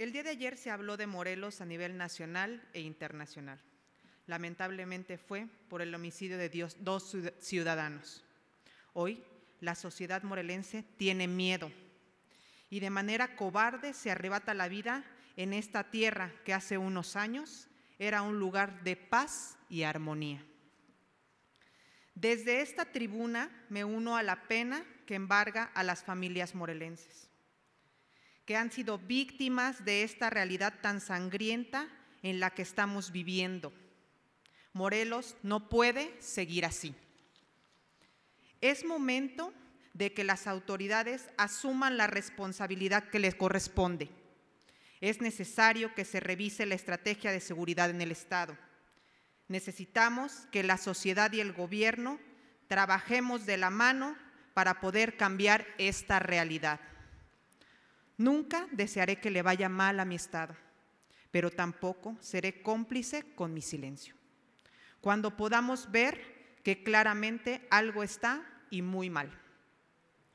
El día de ayer se habló de Morelos a nivel nacional e internacional. Lamentablemente fue por el homicidio de dos ciudadanos. Hoy la sociedad morelense tiene miedo y de manera cobarde se arrebata la vida en esta tierra que hace unos años era un lugar de paz y armonía. Desde esta tribuna me uno a la pena que embarga a las familias morelenses que han sido víctimas de esta realidad tan sangrienta en la que estamos viviendo. Morelos no puede seguir así. Es momento de que las autoridades asuman la responsabilidad que les corresponde. Es necesario que se revise la estrategia de seguridad en el Estado. Necesitamos que la sociedad y el gobierno trabajemos de la mano para poder cambiar esta realidad. Nunca desearé que le vaya mal a mi Estado, pero tampoco seré cómplice con mi silencio. Cuando podamos ver que claramente algo está y muy mal.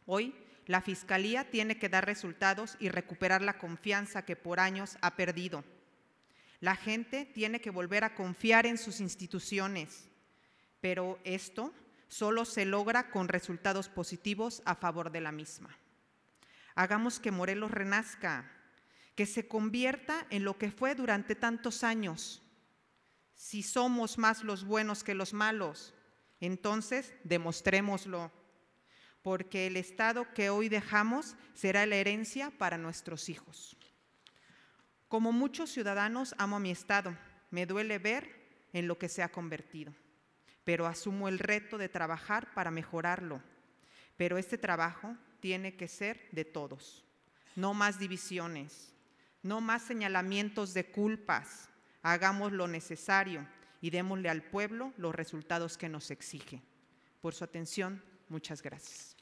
Hoy la Fiscalía tiene que dar resultados y recuperar la confianza que por años ha perdido. La gente tiene que volver a confiar en sus instituciones, pero esto solo se logra con resultados positivos a favor de la misma. Hagamos que Morelos renazca, que se convierta en lo que fue durante tantos años. Si somos más los buenos que los malos, entonces demostrémoslo, porque el Estado que hoy dejamos será la herencia para nuestros hijos. Como muchos ciudadanos, amo a mi Estado. Me duele ver en lo que se ha convertido, pero asumo el reto de trabajar para mejorarlo pero este trabajo tiene que ser de todos. No más divisiones, no más señalamientos de culpas. Hagamos lo necesario y démosle al pueblo los resultados que nos exige. Por su atención, muchas gracias.